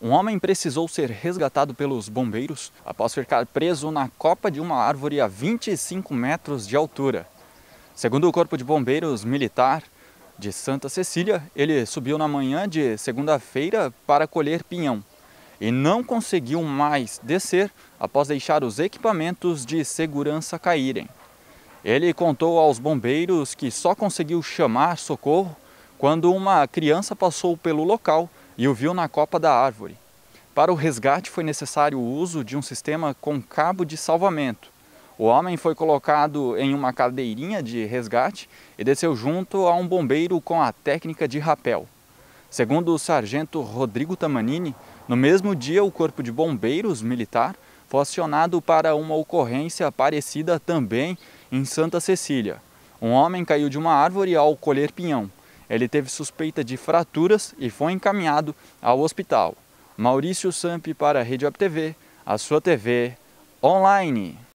Um homem precisou ser resgatado pelos bombeiros após ficar preso na copa de uma árvore a 25 metros de altura. Segundo o Corpo de Bombeiros Militar de Santa Cecília, ele subiu na manhã de segunda-feira para colher pinhão e não conseguiu mais descer após deixar os equipamentos de segurança caírem. Ele contou aos bombeiros que só conseguiu chamar socorro quando uma criança passou pelo local e o viu na copa da árvore. Para o resgate foi necessário o uso de um sistema com cabo de salvamento. O homem foi colocado em uma cadeirinha de resgate e desceu junto a um bombeiro com a técnica de rapel. Segundo o sargento Rodrigo Tamanini, no mesmo dia o Corpo de Bombeiros Militar foi acionado para uma ocorrência parecida também em Santa Cecília. Um homem caiu de uma árvore ao colher pinhão. Ele teve suspeita de fraturas e foi encaminhado ao hospital. Maurício Samp para a Rede Up TV, a sua TV online.